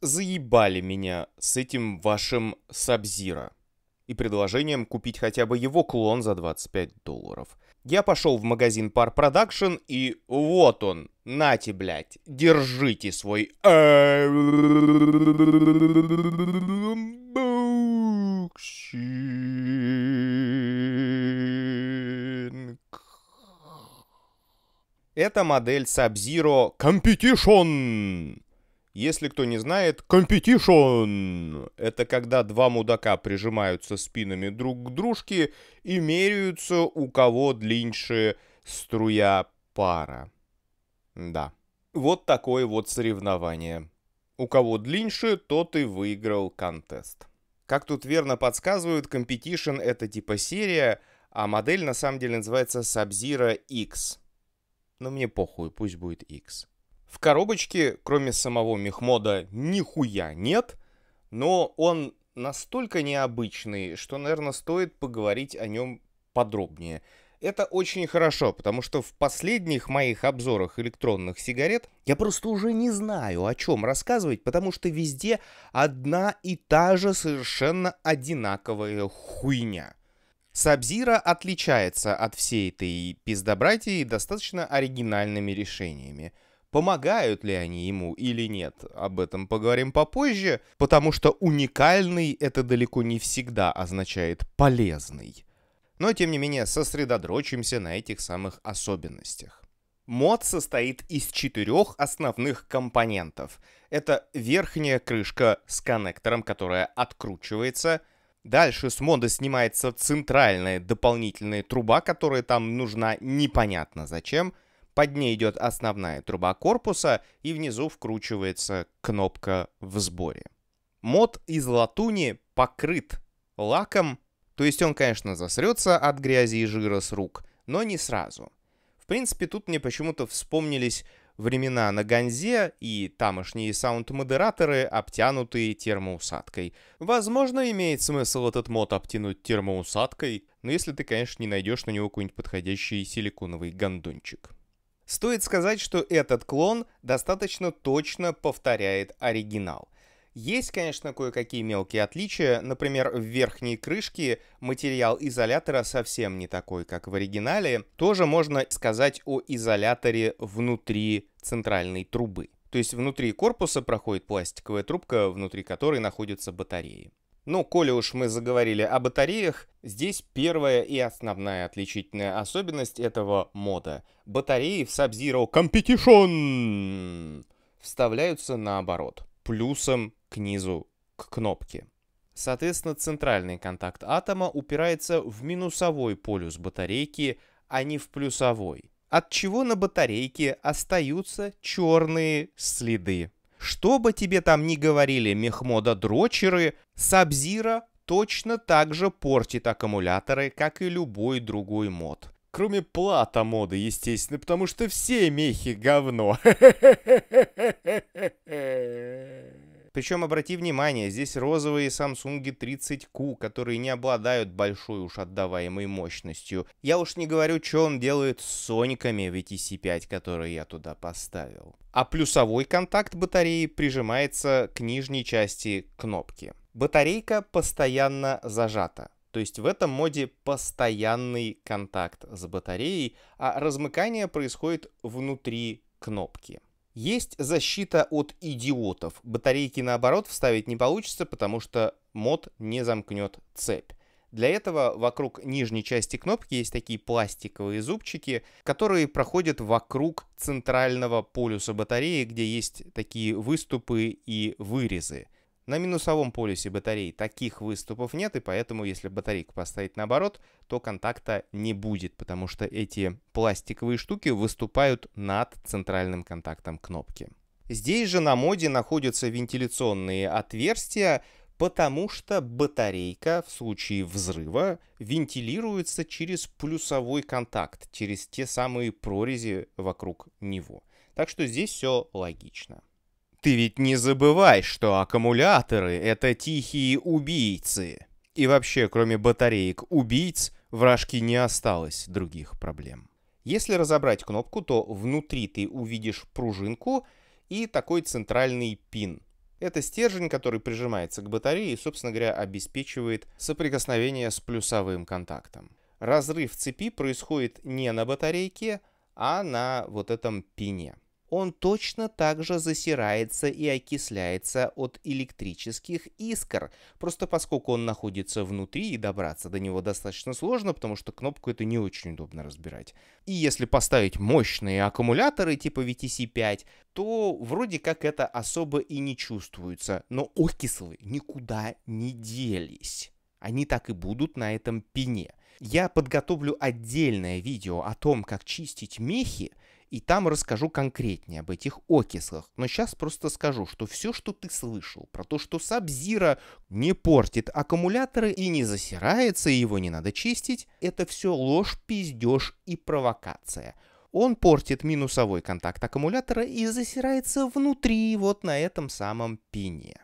заебали меня с этим вашим Сабзира и предложением купить хотя бы его клон за 25 долларов. Я пошел в магазин Par Production и вот он, нате, блять, держите свой Это модель Sub-Zero Competition. Если кто не знает, competition — это когда два мудака прижимаются спинами друг к дружке и меряются, у кого длиннее струя пара. Да. Вот такое вот соревнование. У кого длиннее, тот и выиграл контест. Как тут верно подсказывают, competition — это типа серия, а модель на самом деле называется Sub-Zero X. Но ну, мне похуй, пусть будет X. В коробочке, кроме самого мехмода, нихуя нет, но он настолько необычный, что, наверное, стоит поговорить о нем подробнее. Это очень хорошо, потому что в последних моих обзорах электронных сигарет я просто уже не знаю, о чем рассказывать, потому что везде одна и та же совершенно одинаковая хуйня. Сабзира отличается от всей этой пиздобратьи достаточно оригинальными решениями – Помогают ли они ему или нет, об этом поговорим попозже, потому что уникальный это далеко не всегда означает полезный. Но тем не менее сосредоточимся на этих самых особенностях. Мод состоит из четырех основных компонентов. Это верхняя крышка с коннектором, которая откручивается. Дальше с мода снимается центральная дополнительная труба, которая там нужна непонятно зачем – под ней идет основная труба корпуса, и внизу вкручивается кнопка в сборе. Мод из латуни покрыт лаком, то есть он, конечно, засрется от грязи и жира с рук, но не сразу. В принципе, тут мне почему-то вспомнились времена на Ганзе и тамошние саунд-модераторы, обтянутые термоусадкой. Возможно, имеет смысл этот мод обтянуть термоусадкой, но если ты, конечно, не найдешь на него какой-нибудь подходящий силиконовый гандончик. Стоит сказать, что этот клон достаточно точно повторяет оригинал. Есть, конечно, кое-какие мелкие отличия. Например, в верхней крышке материал изолятора совсем не такой, как в оригинале. Тоже можно сказать о изоляторе внутри центральной трубы. То есть внутри корпуса проходит пластиковая трубка, внутри которой находятся батареи. Но ну, коли уж мы заговорили о батареях, здесь первая и основная отличительная особенность этого мода. Батареи в Sub-Zero Competition вставляются наоборот, плюсом к низу, к кнопке. Соответственно, центральный контакт атома упирается в минусовой полюс батарейки, а не в плюсовой. От чего на батарейке остаются черные следы. Что бы тебе там ни говорили мехмода дрочеры, Сабзира точно так же портит аккумуляторы, как и любой другой мод. Кроме плата моды, естественно, потому что все мехи говно. Причем, обрати внимание, здесь розовые Samsung 30Q, которые не обладают большой уж отдаваемой мощностью. Я уж не говорю, что он делает с сониками VTC5, которые я туда поставил. А плюсовой контакт батареи прижимается к нижней части кнопки. Батарейка постоянно зажата. То есть в этом моде постоянный контакт с батареей, а размыкание происходит внутри кнопки. Есть защита от идиотов. Батарейки наоборот вставить не получится, потому что мод не замкнет цепь. Для этого вокруг нижней части кнопки есть такие пластиковые зубчики, которые проходят вокруг центрального полюса батареи, где есть такие выступы и вырезы. На минусовом полюсе батареи таких выступов нет, и поэтому, если батарейку поставить наоборот, то контакта не будет, потому что эти пластиковые штуки выступают над центральным контактом кнопки. Здесь же на моде находятся вентиляционные отверстия, потому что батарейка в случае взрыва вентилируется через плюсовой контакт, через те самые прорези вокруг него. Так что здесь все логично. Ты ведь не забывай, что аккумуляторы — это тихие убийцы. И вообще, кроме батареек убийц, в Рашке не осталось других проблем. Если разобрать кнопку, то внутри ты увидишь пружинку и такой центральный пин. Это стержень, который прижимается к батарее и, собственно говоря, обеспечивает соприкосновение с плюсовым контактом. Разрыв цепи происходит не на батарейке, а на вот этом пине он точно так же засирается и окисляется от электрических искр, просто поскольку он находится внутри и добраться до него достаточно сложно, потому что кнопку это не очень удобно разбирать. И если поставить мощные аккумуляторы типа VTC5, то вроде как это особо и не чувствуется, но окислы никуда не делись. Они так и будут на этом пене. Я подготовлю отдельное видео о том, как чистить мехи, и там расскажу конкретнее об этих окислах. Но сейчас просто скажу, что все, что ты слышал про то, что Сабзира не портит аккумуляторы и не засирается, и его не надо чистить, это все ложь, пиздеж и провокация. Он портит минусовой контакт аккумулятора и засирается внутри, вот на этом самом пине.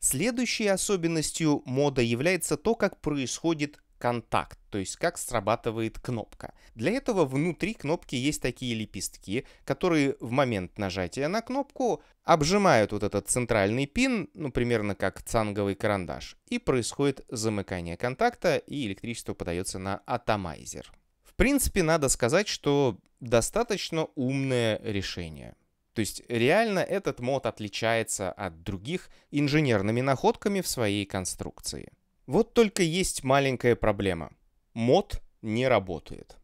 Следующей особенностью мода является то, как происходит контакт, то есть как срабатывает кнопка. Для этого внутри кнопки есть такие лепестки, которые в момент нажатия на кнопку обжимают вот этот центральный пин, ну примерно как цанговый карандаш, и происходит замыкание контакта, и электричество подается на атомайзер. В принципе, надо сказать, что достаточно умное решение. То есть реально этот мод отличается от других инженерными находками в своей конструкции. Вот только есть маленькая проблема. Мод не работает.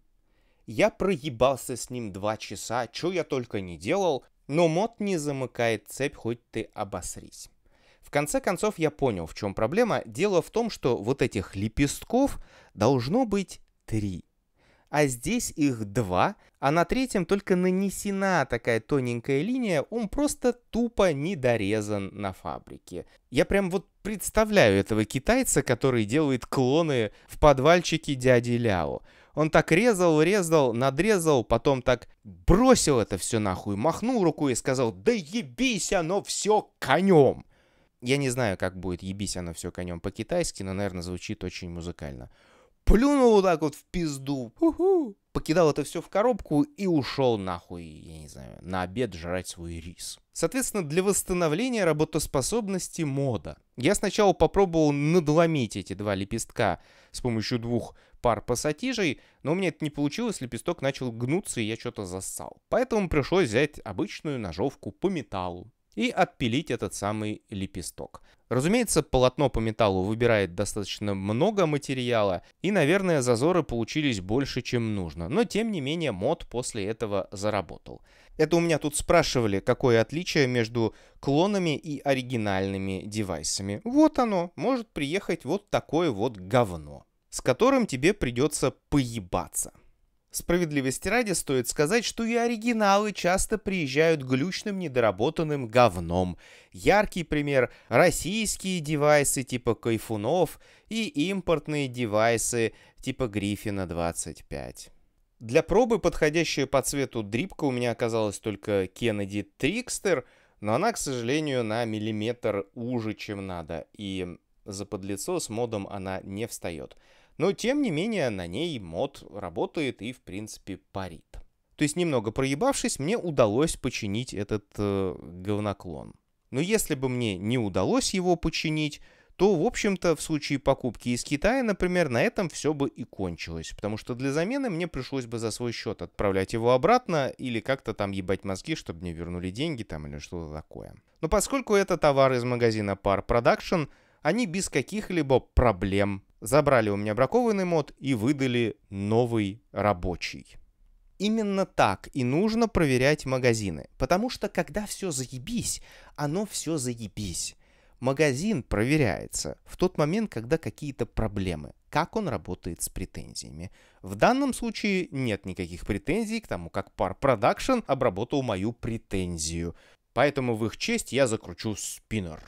Я проебался с ним два часа, что я только не делал, но мод не замыкает цепь, хоть ты обосрись. В конце концов я понял, в чем проблема. Дело в том, что вот этих лепестков должно быть три а здесь их два, а на третьем только нанесена такая тоненькая линия, он просто тупо не дорезан на фабрике. Я прям вот представляю этого китайца, который делает клоны в подвальчике дяди Ляо. Он так резал, резал, надрезал, потом так бросил это все нахуй, махнул рукой и сказал «Да ебись оно все конем!» Я не знаю, как будет «Ебись оно все конем» по-китайски, но, наверное, звучит очень музыкально плюнул вот так вот в пизду, уху, покидал это все в коробку и ушел нахуй, я не знаю, на обед жрать свой рис. Соответственно, для восстановления работоспособности мода. Я сначала попробовал надломить эти два лепестка с помощью двух пар пассатижей, но у меня это не получилось, лепесток начал гнуться и я что-то зассал. Поэтому пришлось взять обычную ножовку по металлу и отпилить этот самый лепесток. Разумеется, полотно по металлу выбирает достаточно много материала, и, наверное, зазоры получились больше, чем нужно, но тем не менее мод после этого заработал. Это у меня тут спрашивали, какое отличие между клонами и оригинальными девайсами. Вот оно, может приехать вот такое вот говно, с которым тебе придется поебаться. Справедливости ради стоит сказать, что и оригиналы часто приезжают глючным недоработанным говном. Яркий пример – российские девайсы типа Кайфунов и импортные девайсы типа Гриффина 25. Для пробы подходящая по цвету дрипка у меня оказалась только Кеннеди Трикстер, но она, к сожалению, на миллиметр уже, чем надо, и за подлицо с модом она не встает но тем не менее на ней мод работает и в принципе парит. То есть немного проебавшись, мне удалось починить этот э, говноклон. Но если бы мне не удалось его починить, то, в общем-то, в случае покупки из Китая, например, на этом все бы и кончилось, потому что для замены мне пришлось бы за свой счет отправлять его обратно или как-то там ебать мозги, чтобы мне вернули деньги там или что-то такое. Но поскольку это товар из магазина Par Production, они без каких-либо проблем забрали у меня бракованный мод и выдали новый рабочий. Именно так и нужно проверять магазины, потому что когда все заебись, оно все заебись. Магазин проверяется в тот момент, когда какие-то проблемы, как он работает с претензиями. В данном случае нет никаких претензий к тому, как Par Production обработал мою претензию. Поэтому в их честь я закручу спиннер.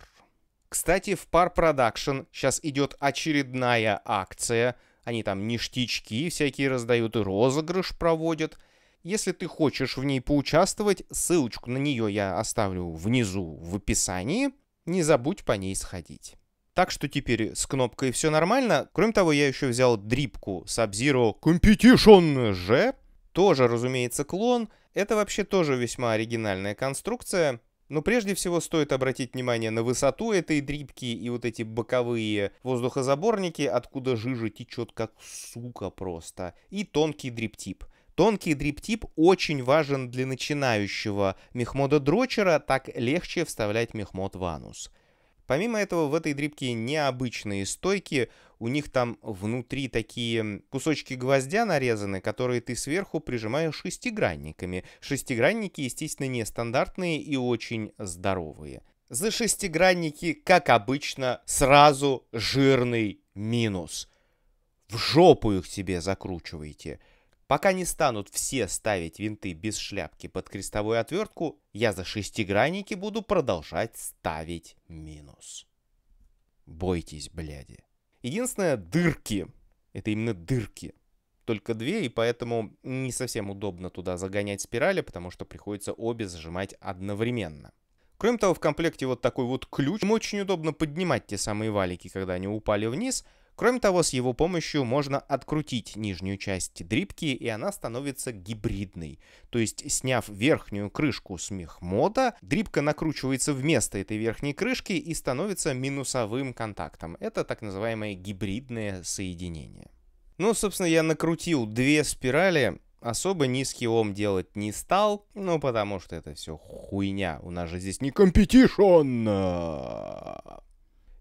Кстати, в Par Production сейчас идет очередная акция. Они там ништячки всякие раздают и розыгрыш проводят. Если ты хочешь в ней поучаствовать, ссылочку на нее я оставлю внизу в описании. Не забудь по ней сходить. Так что теперь с кнопкой все нормально. Кроме того, я еще взял дрипку Sub-Zero Competition G. Тоже, разумеется, клон. Это вообще тоже весьма оригинальная конструкция. Но прежде всего стоит обратить внимание на высоту этой дрипки и вот эти боковые воздухозаборники, откуда жижа течет как сука просто. И тонкий дриптип. Тонкий дриптип очень важен для начинающего мехмода дрочера, так легче вставлять мехмод в анус. Помимо этого, в этой дрипке необычные стойки, у них там внутри такие кусочки гвоздя нарезаны, которые ты сверху прижимаешь шестигранниками. Шестигранники, естественно, нестандартные и очень здоровые. За шестигранники, как обычно, сразу жирный минус. В жопу их себе закручивайте. Пока не станут все ставить винты без шляпки под крестовую отвертку, я за шестигранники буду продолжать ставить минус. Бойтесь, бляди. Единственное, дырки. Это именно дырки. Только две, и поэтому не совсем удобно туда загонять спирали, потому что приходится обе зажимать одновременно. Кроме того, в комплекте вот такой вот ключ. Им очень удобно поднимать те самые валики, когда они упали вниз — Кроме того, с его помощью можно открутить нижнюю часть дрипки, и она становится гибридной. То есть, сняв верхнюю крышку с мехмота, дрипка накручивается вместо этой верхней крышки и становится минусовым контактом. Это так называемое гибридное соединение. Ну, собственно, я накрутил две спирали, особо низкий ом делать не стал, ну, потому что это все хуйня. У нас же здесь не компетишн.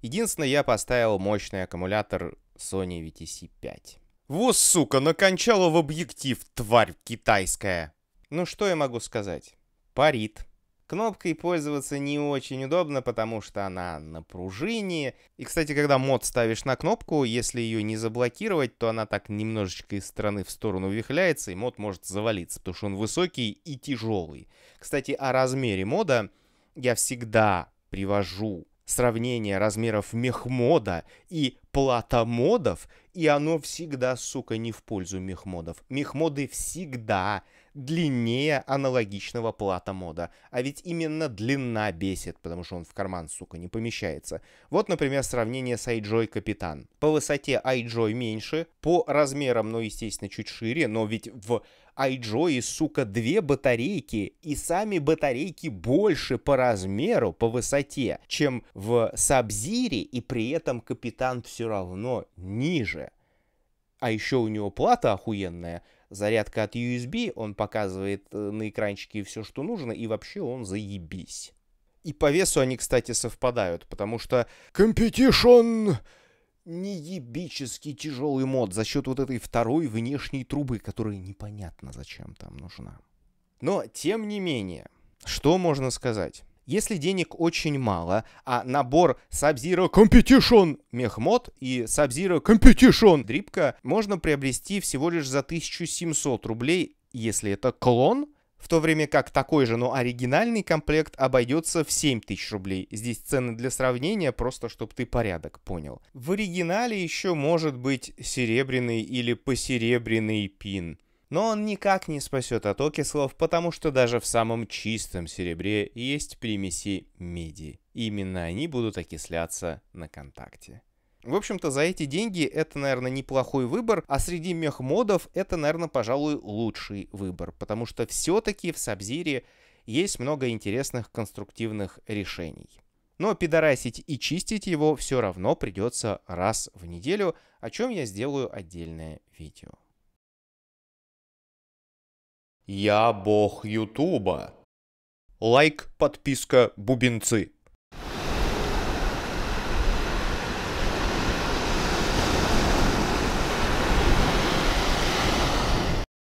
Единственное, я поставил мощный аккумулятор Sony VTC5. Вот, сука, накончала в объектив, тварь китайская. Ну что я могу сказать? Парит. Кнопкой пользоваться не очень удобно, потому что она на пружине. И, кстати, когда мод ставишь на кнопку, если ее не заблокировать, то она так немножечко из стороны в сторону вихляется, и мод может завалиться, потому что он высокий и тяжелый. Кстати, о размере мода я всегда привожу сравнение размеров мехмода и платомодов, и оно всегда, сука, не в пользу мехмодов. Мехмоды всегда длиннее аналогичного плата мода. А ведь именно длина бесит, потому что он в карман, сука, не помещается. Вот, например, сравнение с iJoy Капитан. По высоте iJoy меньше, по размерам, ну, естественно, чуть шире, но ведь в iJoy, сука, две батарейки, и сами батарейки больше по размеру, по высоте, чем в Сабзире, и при этом Капитан все равно ниже а еще у него плата охуенная, зарядка от USB, он показывает э, на экранчике все, что нужно, и вообще он заебись. И по весу они, кстати, совпадают, потому что Competition неебический тяжелый мод за счет вот этой второй внешней трубы, которая непонятно зачем там нужна. Но, тем не менее, что можно сказать? Если денег очень мало, а набор Sub-Zero Competition мехмод и Sub-Zero Competition дрипка можно приобрести всего лишь за 1700 рублей, если это клон, в то время как такой же, но оригинальный комплект обойдется в 7000 рублей. Здесь цены для сравнения, просто чтобы ты порядок понял. В оригинале еще может быть серебряный или посеребряный пин. Но он никак не спасет от окислов, потому что даже в самом чистом серебре есть примеси меди. Именно они будут окисляться на контакте. В общем-то, за эти деньги это, наверное, неплохой выбор, а среди мехмодов это, наверное, пожалуй, лучший выбор, потому что все-таки в Сабзире есть много интересных конструктивных решений. Но пидорасить и чистить его все равно придется раз в неделю, о чем я сделаю отдельное видео. Я бог Ютуба. Лайк, подписка, бубенцы.